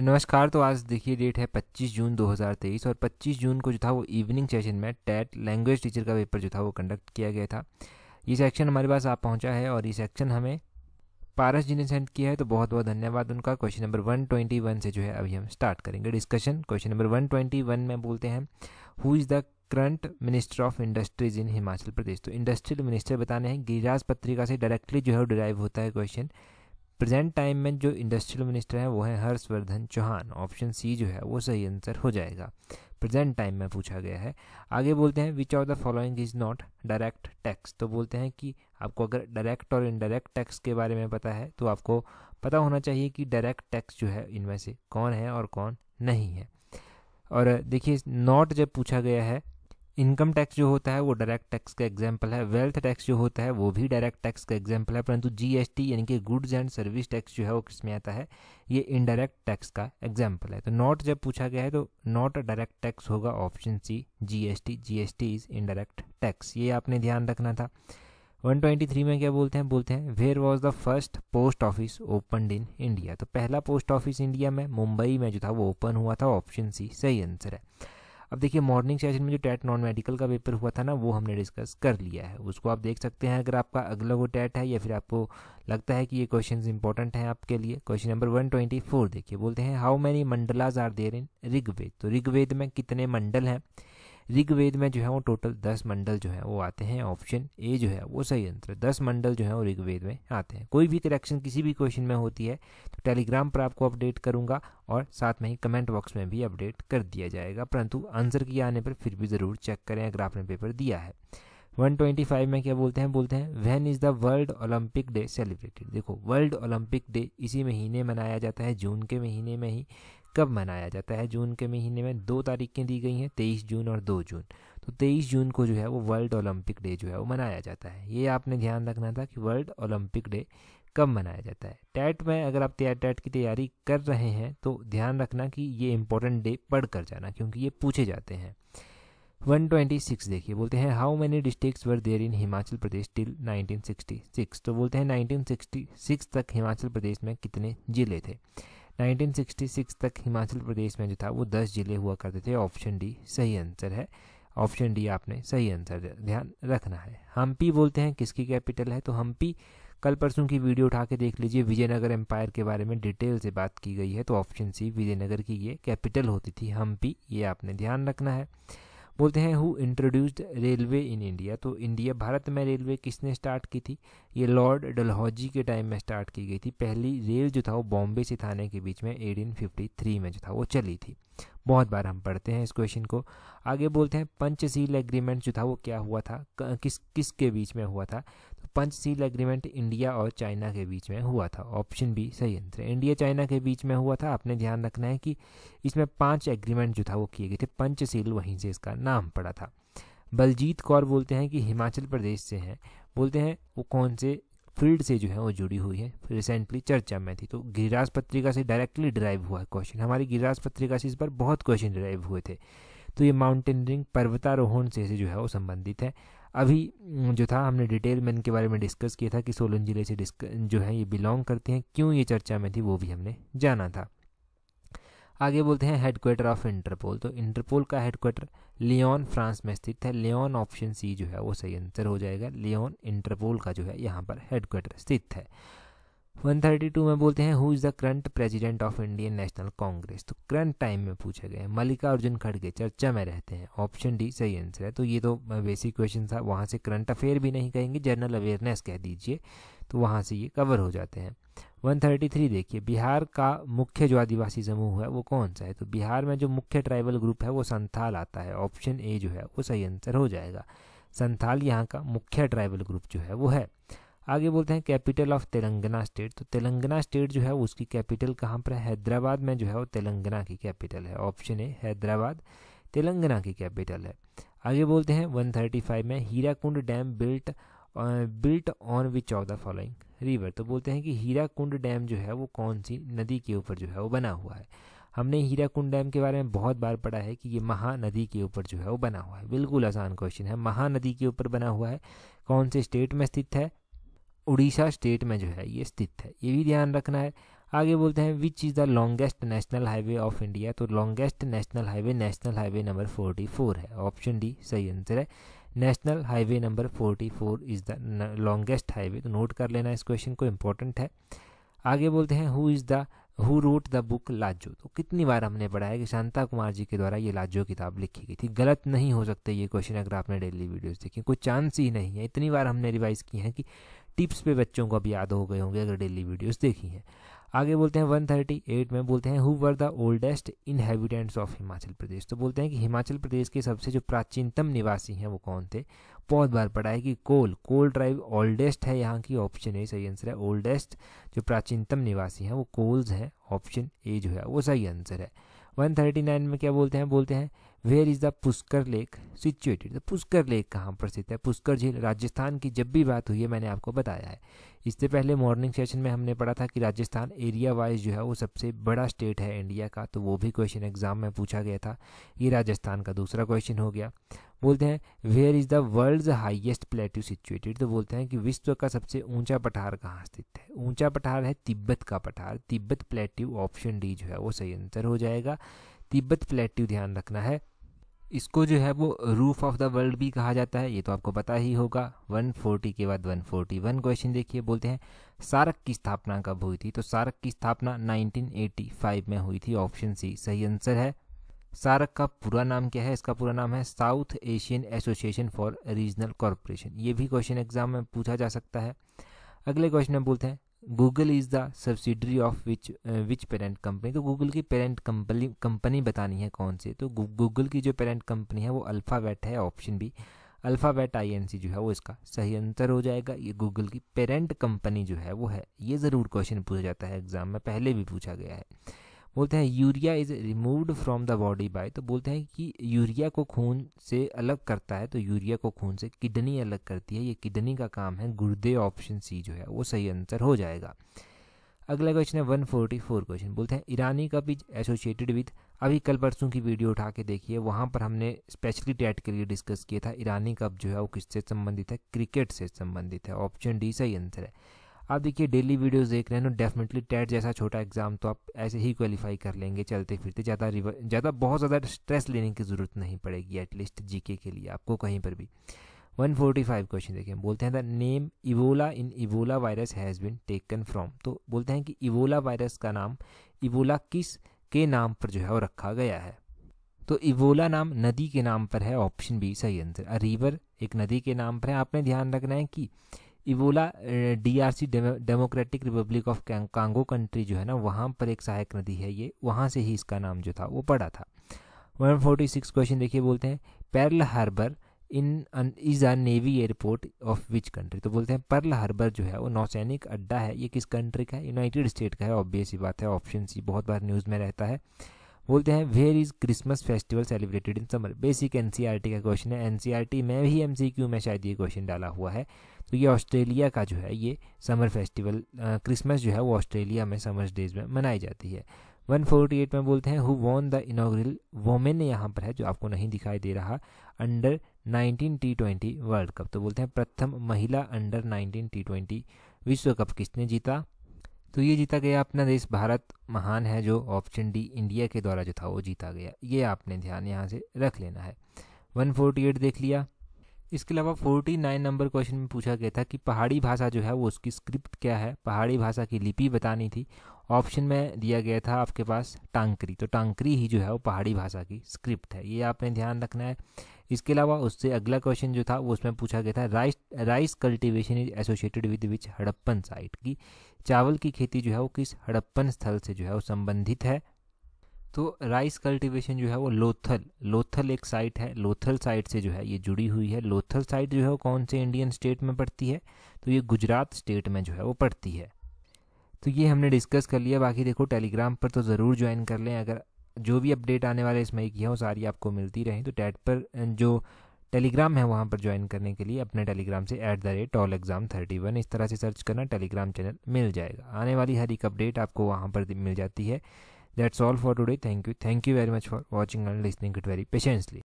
नमस्कार तो आज देखिए डेट है 25 जून 2023 और 25 जून को जो था वो इवनिंग सेशन में टैट लैंग्वेज टीचर का पेपर जो था वो कंडक्ट किया गया था ये सेक्शन हमारे पास आप पहुंचा है और ये सेक्शन हमें पारस जी ने सेंड किया है तो बहुत बहुत धन्यवाद उनका क्वेश्चन नंबर 121 से जो है अभी हम स्टार्ट करेंगे डिस्कशन क्वेश्चन नंबर वन में बोलते हैं who is the current minister of industries in Himachal Pradesh तो इंडस्ट्रियल मिनिस्टर बताने हैं गिरिराज पत्रिका से डायरेक्टली जो है डिराइव होता है क्वेश्चन प्रेजेंट टाइम में जो इंडस्ट्रियल मिनिस्टर हैं वो है हर्षवर्धन चौहान ऑप्शन सी जो है वो सही आंसर हो जाएगा प्रेजेंट टाइम में पूछा गया है आगे बोलते हैं which of the following is not direct tax तो बोलते हैं कि आपको अगर डायरेक्ट और इनडायरेक्ट टैक्स के बारे में पता है तो आपको पता होना चाहिए कि डायरेक्ट टैक्स जो है इनमें से कौन है और कौन नहीं है और देखिए नॉट जब पूछा गया है इनकम टैक्स जो होता है वो डायरेक्ट टैक्स का एग्जाम्पल है वेल्थ टैक्स जो होता है वो भी डायरेक्ट टैक्स का एग्जाम्पल है परंतु जीएसटी यानी कि गुड्स एंड सर्विस टैक्स जो है वो किसमें आता है ये इनडायरेक्ट टैक्स का एग्जाम्पल है तो नॉट जब पूछा गया है तो नॉट डायरेक्ट टैक्स होगा option C GST GST is indirect tax ये आपने ध्यान रखना था 123 में क्या बोलते हैं बोलते हैं where was the first post office open in India तो पहला पोस्ट ऑफिस इंडिया में मुंबई में जो था वो ओपन हुआ था ऑप्शन सी सही आंसर है अब देखिए मॉर्निंग सेशन में जो टैट नॉन मेडिकल का पेपर हुआ था ना वो हमने डिस्कस कर लिया है उसको आप देख सकते हैं अगर आपका अगला वो टैट है या फिर आपको लगता है कि ये क्वेश्चन इंपॉर्टेंट हैं आपके लिए question number one twenty four देखिए बोलते हैं how many mandalas are there in Rigveda तो ऋग्वेद में कितने मंडल हैं ऋग्वेद में जो है वो टोटल दस मंडल जो है वो आते हैं ऑप्शन ए जो है वो सही आंसर दस मंडल जो है वो ऋग्वेद में आते हैं कोई भी करेक्शन किसी भी क्वेश्चन में होती है तो टेलीग्राम पर आपको अपडेट करूंगा और साथ में ही कमेंट बॉक्स में भी अपडेट कर दिया जाएगा परंतु आंसर किए आने पर फिर भी ज़रूर चेक करें अगर आपने पेपर दिया है 125 में क्या बोलते हैं बोलते हैं when is the world Olympic day celebrated देखो वर्ल्ड ओलंपिक डे इसी महीने मनाया जाता है जून के महीने में ही कब मनाया जाता है जून के महीने में दो तारीखें दी गई हैं तेईस जून और दो जून तो तेईस जून को जो है वो वर्ल्ड ओलंपिक डे जो है वो मनाया जाता है ये आपने ध्यान रखना था कि वर्ल्ड ओलंपिक डे कब मनाया जाता है टैट में अगर आप टैट की तैयारी कर रहे हैं तो ध्यान रखना कि ये इंपॉर्टेंट डे पढ़ कर जाना क्योंकि ये पूछे जाते हैं 126 देखिए बोलते हैं how many districts were there in Himachal Pradesh till 1966 तो बोलते हैं 1966 तक हिमाचल प्रदेश में कितने ज़िले थे 1966 तक हिमाचल प्रदेश में जो था वो 10 जिले हुआ करते थे ऑप्शन डी सही आंसर है ऑप्शन डी आपने सही आंसर ध्यान रखना है हम्पी बोलते हैं किसकी कैपिटल है तो हम्पी कल परसों की वीडियो उठा के देख लीजिए विजयनगर एम्पायर के बारे में डिटेल से बात की गई है तो ऑप्शन सी विजयनगर की ये कैपिटल होती थी हम्पी ये आपने ध्यान रखना है बोलते हैं who introduced railway in India तो इंडिया भारत में रेलवे किसने स्टार्ट की थी ये लॉर्ड डलहौजी के टाइम में स्टार्ट की गई थी पहली रेल जो था वो बॉम्बे से थाने के बीच में एटीन में जो था वो चली थी बहुत बार हम पढ़ते हैं इस क्वेश्चन को आगे बोलते हैं पंचशील एग्रीमेंट जो था वो क्या हुआ था किस किस के बीच में हुआ था तो पंचशील एग्रीमेंट इंडिया और चाइना के बीच में हुआ था ऑप्शन बी सही आंसर इंडिया चाइना के बीच में हुआ था आपने ध्यान रखना है कि इसमें पांच एग्रीमेंट जो था वो किए गए थे पंचशील वहीं से इसका नाम पड़ा था बलजीत कौर बोलते हैं कि हिमाचल प्रदेश से हैं बोलते हैं वो कौन से फील्ड से जो है वो जुड़ी हुई है रिसेंटली चर्चा में थी तो गिरिराज पत्रिका से डायरेक्टली ड्राइव हुआ क्वेश्चन हमारी गिरिराज पत्रिका से इस बार बहुत क्वेश्चन ड्राइव हुए थे तो ये माउंटेनरिंग पर्वतारोहण से, से जो है वो संबंधित है अभी जो था हमने डिटेल में इनके बारे में डिस्कस किया था कि सोलन जिले से जो है ये बिलोंग करते हैं क्यों ये चर्चा में थी वो भी हमने जाना था आगे बोलते हैं हेडक्वार्टर ऑफ इंटरपोल तो इंटरपोल का हेडक्वार्टर लियोन फ्रांस में स्थित है लियोन ऑप्शन सी जो है वो सही आंसर हो जाएगा लियोन इंटरपोल का जो है यहाँ पर हेडक्वार्टर स्थित है 132 में बोलते हैं who is the current president of Indian National Congress तो करंट टाइम में पूछे गए अर्जुन खड़गे चर्चा में रहते हैं ऑप्शन डी सही आंसर है तो ये तो बेसिक क्वेश्चन था वहाँ से करंट अफेयर भी नहीं कहेंगे जनरल अवेयरनेस कह दीजिए तो वहाँ से ये कवर हो जाते हैं 133 देखिए बिहार का मुख्य जो आदिवासी समूह है वो कौन सा है तो बिहार में जो मुख्य ट्राइबल ग्रुप है वो संथाल आता है ऑप्शन ए जो है वो सही आंसर हो जाएगा संथाल यहाँ का मुख्य ट्राइबल ग्रुप जो है वो है आगे बोलते हैं कैपिटल ऑफ तेलंगाना स्टेट तो तेलंगाना स्टेट जो है उसकी कैपिटल कहाँ पर है हैदराबाद में जो है वो तेलंगाना की कैपिटल है ऑप्शन ए हैदराबाद तेलंगाना की कैपिटल है आगे बोलते हैं 135 में Hirakud dam built built on which of the following river तो बोलते हैं कि हीरा कुंड डैम जो है वो कौन सी नदी के ऊपर जो है वो बना हुआ है हमने हीरा कुंड डैम के बारे में बहुत बार पढ़ा है कि ये महानदी के ऊपर जो है वो बना हुआ है बिल्कुल आसान क्वेश्चन है महानदी के ऊपर बना हुआ है कौन से स्टेट में स्थित है उड़ीसा स्टेट में जो है ये स्थित है ये भी ध्यान रखना है आगे बोलते हैं which is the longest national highway of India तो longest national highway national highway number forty four है ऑप्शन डी सही आंसर है national highway number 44 is the longest highway तो नोट कर लेना इस क्वेश्चन को इम्पोर्टेंट है आगे बोलते हैं who is the who wrote the book Lajo तो कितनी बार हमने पढ़ा है कि शांता कुमार जी के द्वारा ये लाजो किताब लिखी गई थी गलत नहीं हो सकते ये क्वेश्चन अगर आपने डेली वीडियोस देखी कोई चांस ही नहीं है इतनी बार हमने रिवाइज़ की हैं कि टिप्स पे बच्चों को अब याद हो गए होंगे अगर डेली वीडियोस देखी हैं आगे बोलते हैं 138 में बोलते हैं who were the oldest inhabitants of Himachal Pradesh तो बोलते हैं कि हिमाचल प्रदेश के सबसे जो प्राचीनतम निवासी हैं वो कौन थे बहुत बार पढ़ा है कि कोल कोल ट्राइब ओल्डेस्ट है यहाँ की ऑप्शन ए सही आंसर है ओल्डेस्ट जो प्राचीनतम निवासी हैं वो कोल्स हैं ऑप्शन ए जो है वो सही आंसर है 139 में क्या बोलते हैं बोलते हैं where is the Pushkar lake situated Pushkar lake कहाँ पर स्थित है पुष्कर झील राजस्थान की जब भी बात हुई है मैंने आपको बताया है इससे पहले मॉर्निंग सेशन में हमने पढ़ा था कि राजस्थान एरिया वाइज जो है वो सबसे बड़ा स्टेट है इंडिया का तो वो भी क्वेश्चन एग्जाम में पूछा गया था ये राजस्थान का दूसरा क्वेश्चन हो गया बोलते हैं where is the world highest plateau situated तो बोलते हैं कि विश्व का सबसे ऊंचा पठार कहाँ स्थित है ऊंचा पठार है तिब्बत का पठार तिब्बत प्लेट्यू ऑप्शन डी जो है वो सही आंसर हो जाएगा तिब्बत प्लेट्यू ध्यान रखना है इसको जो है वो रूफ ऑफ द वर्ल्ड भी कहा जाता है ये तो आपको पता ही होगा 140 के बाद 141 क्वेश्चन देखिए बोलते हैं सारक की स्थापना कब हुई थी तो सारक की स्थापना 1985 में हुई थी ऑप्शन सी सही आंसर है सारक का पूरा नाम क्या है इसका पूरा नाम है South Asian Association for Regional Corporation ये भी क्वेश्चन एग्जाम में पूछा जा सकता है अगले क्वेश्चन में बोलते हैं Google is the subsidiary of which which parent company तो गूगल की पेरेंट कंपनी कंपनी बतानी है कौन सी तो गूगल की जो पेरेंट कंपनी है वो अल्फ़ाबेट है ऑप्शन बी अल्फ़ाबेट आईएनसी जो है वो इसका सही आंसर हो जाएगा ये गूगल की पेरेंट कंपनी जो है वो है ये ज़रूर क्वेश्चन पूछा जाता है एग्ज़ाम में पहले भी पूछा गया है बोलते हैं urea is removed from the body by तो बोलते हैं कि यूरिया को खून से अलग करता है तो यूरिया को खून से किडनी अलग करती है ये किडनी का काम है गुर्दे ऑप्शन सी जो है वो सही आंसर हो जाएगा अगला क्वेश्चन है 144 क्वेश्चन बोलते हैं Irani cup is associated with अभी कल परसों की वीडियो उठा के देखिए वहाँ पर हमने स्पेशली टैट के लिए डिस्कस किया था ईरानी कप जो है वो किससे संबंधित है क्रिकेट से संबंधित है ऑप्शन डी सही आंसर है आप देखिए डेली वीडियोस देख रहे हैं ना डेफिनेटली टेट जैसा छोटा एग्जाम तो आप ऐसे ही क्वालिफाई कर लेंगे चलते फिरते ज़्यादा ज़्यादा बहुत ज़्यादा स्ट्रेस लेने की ज़रूरत नहीं पड़ेगी एटलीस्ट जीके के लिए आपको कहीं पर भी 145 क्वेश्चन देखें बोलते हैं the name Ebola in Ebola virus has been taken from तो बोलते हैं कि इवोला वायरस का नाम इवोला किस के नाम पर जो है वो रखा गया है तो इवोला नाम नदी के नाम पर है ऑप्शन बी सही आंसर अ रिवर एक नदी के नाम पर है आपने ध्यान रखना है कि Ebola DRC democratic republic of Congo country जो है ना वहाँ पर एक सहायक नदी है ये वहाँ से ही इसका नाम जो था वो पड़ा था 146 क्वेश्चन देखिए बोलते हैं Pearl Harbor in is a navy airport of which country तो बोलते हैं पर्ल हार्बर जो है वो नौसैनिक अड्डा है ये किस कंट्री का है यूनाइटेड स्टेट का है ऑब्वियस ही बात है ऑप्शन सी बहुत बार न्यूज़ में रहता है बोलते हैं where is Christmas festival celebrated in summer basic NCERT का क्वेश्चन है एनसीईआरटी e में भी एमसीक्यू में शायद ये क्वेश्चन डाला हुआ है तो ये ऑस्ट्रेलिया का जो है ये समर फेस्टिवल क्रिसमस जो है वो ऑस्ट्रेलिया में समर डेज में मनाई जाती है 148 में बोलते हैं who won the inaugural women यहाँ पर है जो आपको नहीं दिखाई दे रहा under nineteen T twenty world cup तो बोलते हैं प्रथम महिला अंडर नाइनटीन टी ट्वेंटी विश्व कप किसने जीता तो ये जीता गया अपना देश भारत महान है जो ऑप्शन डी इंडिया के द्वारा जो था वो जीता गया ये आपने ध्यान यहाँ से रख लेना है 148 देख लिया इसके अलावा 49 नंबर क्वेश्चन में पूछा गया था कि पहाड़ी भाषा जो है वो उसकी स्क्रिप्ट क्या है पहाड़ी भाषा की लिपि बतानी थी ऑप्शन में दिया गया था आपके पास टांकरी तो टांकरी ही जो है वो पहाड़ी भाषा की स्क्रिप्ट है ये आपने ध्यान रखना है इसके अलावा उससे अगला क्वेश्चन जो था वो उसमें पूछा गया था rice rice cultivation is associated with which Harappan site की चावल की खेती जो है वो किस हड़प्पन स्थल से जो है वो संबंधित है तो राइस कल्टीवेशन जो है वो लोथल लोथल एक साइट है लोथल साइट से जो है ये जुड़ी हुई है लोथल साइट जो है वो कौन से इंडियन स्टेट में पड़ती है तो ये गुजरात स्टेट में जो है वो पड़ती है तो ये हमने डिस्कस कर लिया बाकी देखो टेलीग्राम पर तो ज़रूर ज्वाइन कर लें अगर जो भी अपडेट आने वाले इस मई की है वो सारी आपको मिलती रहे तो टैट पर जो टेलीग्राम है वहाँ पर ज्वाइन करने के लिए अपने टेलीग्राम से at the rate all exam thirty one इस तरह से सर्च करना टेलीग्राम चैनल मिल जाएगा आने वाली हर एक अपडेट आपको वहाँ पर मिल जाती है that's all for today thank you thank you very much for watching and listening it very patiently